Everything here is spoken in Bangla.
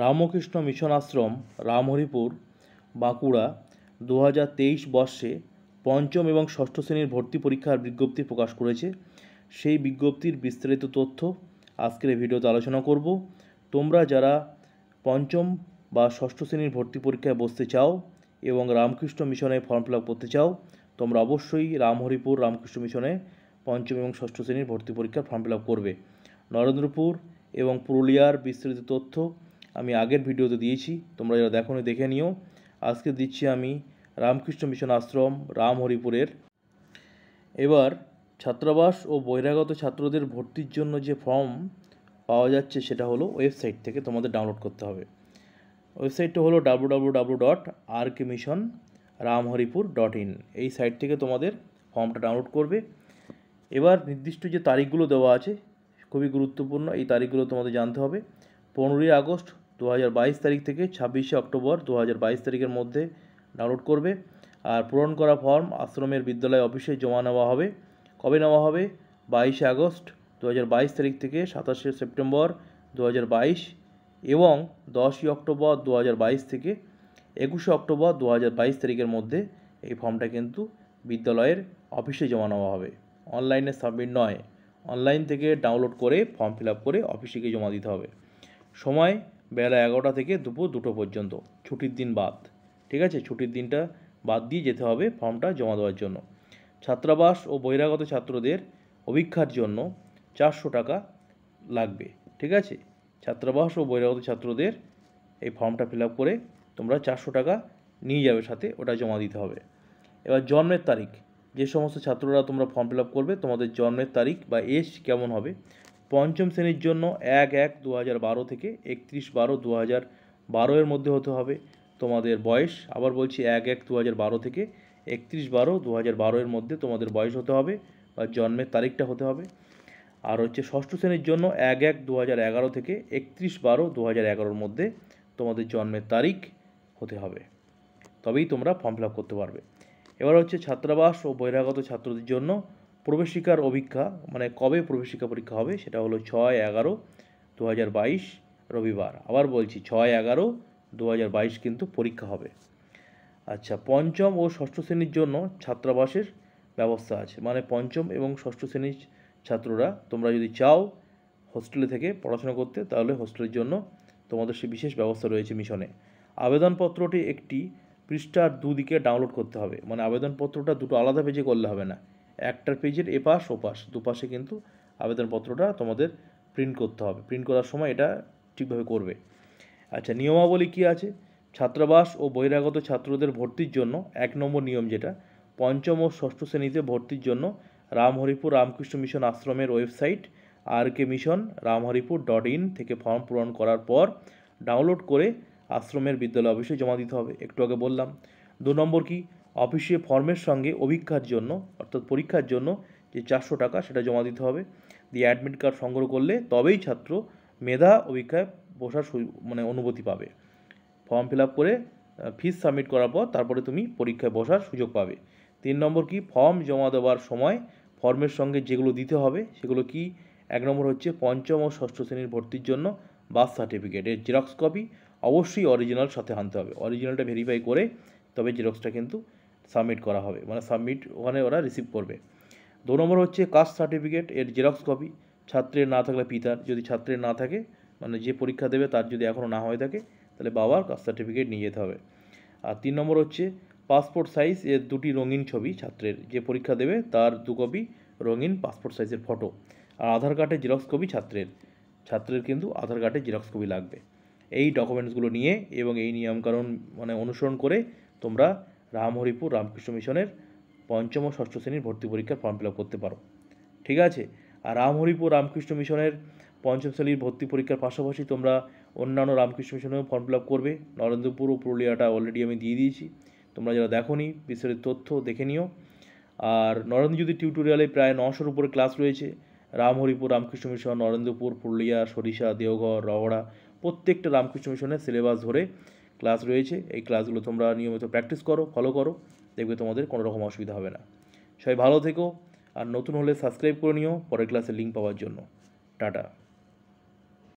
রামকৃষ্ণ মিশন আশ্রম রামহরিপুর বাঁকুড়া দু বর্ষে পঞ্চম এবং ষষ্ঠ শ্রেণীর ভর্তি পরীক্ষার বিজ্ঞপ্তি প্রকাশ করেছে সেই বিজ্ঞপ্তির বিস্তারিত তথ্য আজকের এই ভিডিওতে আলোচনা করব তোমরা যারা পঞ্চম বা ষষ্ঠ শ্রেণীর ভর্তি পরীক্ষায় বসতে চাও এবং রামকৃষ্ণ মিশনে ফর্ম ফিল করতে চাও তোমরা অবশ্যই রামহরিপুর রামকৃষ্ণ মিশনে পঞ্চম এবং ষষ্ঠ শ্রেণীর ভর্তি পরীক্ষার ফর্ম ফিল করবে নরেন্দ্রপুর এবং পুরুলিয়ার বিস্তারিত তথ্য আমি আগের ভিডিওতে দিয়েছি তোমরা যারা দেখো দেখে নিও আজকে দিচ্ছি আমি রামকৃষ্ণ মিশন আশ্রম রাম হরিপুরের এবার ছাত্রাবাস ও বহিরাগত ছাত্রদের ভর্তির জন্য যে ফর্ম পাওয়া যাচ্ছে সেটা হলো ওয়েবসাইট থেকে তোমাদের ডাউনলোড করতে হবে ওয়েবসাইটটা হলো W W W dot R K mission Ramharipur dot in এই সাইট থেকে তোমাদের ফর্মটা ডাউনলোড করবে এবার নির্দিষ্ট যে তারিখগুলো দেওয়া আছে খুবই গুরুত্বপূর্ণ এই তারিখগুলো তোমাদের জানতে হবে পনেরোই আগস্ট দু তারিখ থেকে ছাব্বিশে অক্টোবর দু তারিখের মধ্যে ডাউনলোড করবে আর পূরণ করা ফর্ম আশ্রমের বিদ্যালয় অফিসে জমা নেওয়া হবে কবে নেওয়া হবে বাইশে আগস্ট দু তারিখ থেকে সাতাশে সেপ্টেম্বর দু এবং দশই অক্টোবর দু থেকে একুশে অক্টোবর দু তারিখের মধ্যে এই ফর্মটা কিন্তু বিদ্যালয়ের অফিসে জমা নেওয়া হবে অনলাইনে সাবমিট নয় অনলাইন থেকে ডাউনলোড করে ফর্ম ফিল করে অফিসে গিয়ে জমা দিতে হবে সময় বেলা এগারোটা থেকে দুপুর দুটো পর্যন্ত ছুটির দিন বাদ ঠিক আছে ছুটির দিনটা বাদ দিয়ে যেতে হবে ফর্মটা জমা দেওয়ার জন্য ছাত্রাবাস ও বহিরাগত ছাত্রদের অভিক্ষার জন্য চারশো টাকা লাগবে ঠিক আছে ছাত্রাবাস ও বহিরাগত ছাত্রদের এই ফর্মটা ফিল করে তোমরা চারশো টাকা নিয়ে যাবে সাথে ওটা জমা দিতে হবে এবার জন্মের তারিখ যে সমস্ত ছাত্ররা তোমরা ফর্ম ফিল করবে তোমাদের জন্মের তারিখ বা এজ কেমন হবে পঞ্চম শ্রেণীর জন্য এক এক দু হাজার বারো থেকে একত্রিশ বারো দু হাজার বারো এর মধ্যে হতে হবে তোমাদের বয়স আবার বলছি এক এক দু হাজার বারো থেকে একত্রিশ বারো দু হাজার বারো এর মধ্যে তোমাদের বয়স হতে হবে বা জন্মের তারিখটা হতে হবে আর হচ্ছে ষষ্ঠ শ্রেণীর জন্য এক এক দু হাজার এগারো থেকে একত্রিশ বারো দু হাজার এগারোর মধ্যে তোমাদের জন্মের তারিখ হতে হবে তবেই তোমরা ফর্ম ফিল করতে পারবে এবার হচ্ছে ছাত্রাবাস ও বহিরাগত ছাত্রদের জন্য প্রবেশিকার অভিক্ষা মানে কবে প্রবেশিকা পরীক্ষা হবে সেটা হলো ছয় এগারো দু রবিবার আবার বলছি ছয় এগারো দু কিন্তু পরীক্ষা হবে আচ্ছা পঞ্চম ও ষষ্ঠ শ্রেণীর জন্য ছাত্রাবাসের ব্যবস্থা আছে মানে পঞ্চম এবং ষষ্ঠ শ্রেণীর ছাত্ররা তোমরা যদি চাও হোস্টেলে থেকে পড়াশোনা করতে তাহলে হোস্টেলের জন্য তোমাদের সে বিশেষ ব্যবস্থা রয়েছে মিশনে আবেদনপত্রটি একটি পৃষ্ঠার দুদিকে ডাউনলোড করতে হবে মানে আবেদনপত্রটা দুটো আলাদা পেজে করলে হবে না একটার পেজের এপাশ ওপাশ দুপাশে কিন্তু আবেদনপত্রটা তোমাদের প্রিন্ট করতে হবে প্রিন্ট করার সময় এটা ঠিকভাবে করবে আচ্ছা নিয়মাবলী কী আছে ছাত্রাবাস ও বহিরাগত ছাত্রদের ভর্তির জন্য এক নম্বর নিয়ম যেটা পঞ্চম ও ষষ্ঠ শ্রেণীতে ভর্তির জন্য রামহরিপুর রামকৃষ্ণ মিশন আশ্রমের website R K mission Ramharipur dot in থেকে ফর্ম পূরণ করার পর ডাউনলোড করে আশ্রমের বিদ্যালয় অফিসে জমা দিতে হবে একটু আগে বললাম দু নম্বর কি অফিসে ফর্মের সঙ্গে অভিক্ষার জন্য অর্থাৎ পরীক্ষার জন্য যে চারশো টাকা সেটা জমা দিতে হবে দিয়ে অ্যাডমিট কার্ড সংগ্রহ করলে তবেই ছাত্র মেধা অভিক্ষায় বসার মানে অনুভূতি পাবে ফর্ম ফিল আপ করে ফিস সাবমিট করার পর তারপরে তুমি পরীক্ষায় বসার সুযোগ পাবে তিন নম্বর কি ফর্ম জমা দেওয়ার সময় ফর্মের সঙ্গে যেগুলো দিতে হবে সেগুলো কি এক নম্বর হচ্ছে পঞ্চম ও ষষ্ঠ শ্রেণীর ভর্তির জন্য বার্থ সার্টিফিকেটের জেরক্স কপি অবশ্যই অরিজিনাল সাথে আনতে হবে অরিজিনালটা ভেরিফাই করে তবে জেরক্সটা কিন্তু সাবমিট করা হবে মানে সাবমিট ওখানে ওরা রিসিভ করবে দু নম্বর হচ্ছে কাস্ট সার্টিফিকেট এর জেরক্স কপি ছাত্রের না থাকলে পিতার যদি ছাত্রের না থাকে মানে যে পরীক্ষা দেবে তার যদি এখনও না হয়ে থাকে তাহলে বাবার কাস্ট সার্টিফিকেট নিয়ে যেতে হবে আর তিন নম্বর হচ্ছে পাসপোর্ট সাইজ এর দুটি রঙিন ছবি ছাত্রের যে পরীক্ষা দেবে তার দু কপি রঙিন পাসপোর্ট সাইজের ফটো আর আধার কার্ডের জেরক্স কপি ছাত্রের ছাত্রের কিন্তু আধার কার্ডের জেরক্স কপি লাগবে এই ডকুমেন্টসগুলো নিয়ে এবং এই নিয়মকানুন মানে অনুসরণ করে তোমরা রামহরিপুর রামকৃষ্ণ মিশনের পঞ্চম ও ষষ্ঠ শ্রেণীর ভর্তি পরীক্ষার ফর্ম ফিল করতে পারো ঠিক আছে আর রামহরিপুর রামকৃষ্ণ মিশনের পঞ্চম শ্রেণীর ভর্তি পরীক্ষার পাশাপাশি তোমরা অন্যান্য রামকৃষ্ণ মিশনেও ফর্ম ফিল করবে নরেন্দ্রপুর ও পুরুলিয়াটা অলরেডি আমি দিয়ে দিয়েছি তোমরা যারা দেখো নি বিস্তারিত তথ্য দেখে নিও আর নরেন্দ্রজ্যোতি টিউটোরিয়ালে প্রায় নশোর উপরে ক্লাস রয়েছে রামহরিপুর রামকৃষ্ণ মিশন নরেন্দ্রপুর পুরুলিয়া সরিষা দেওঘর রওড়া প্রত্যেকটা রামকৃষ্ণ মিশনের সিলেবাস ধরে ক্লাস রয়েছে এই ক্লাসগুলো তোমরা নিয়মিত প্র্যাকটিস করো ফলো করো দেখবে তোমাদের কোনো রকম অসুবিধা হবে না সবাই ভালো থেকো আর নতুন হলে সাবস্ক্রাইব করে নিও পরের ক্লাসের লিঙ্ক পাওয়ার জন্য টাটা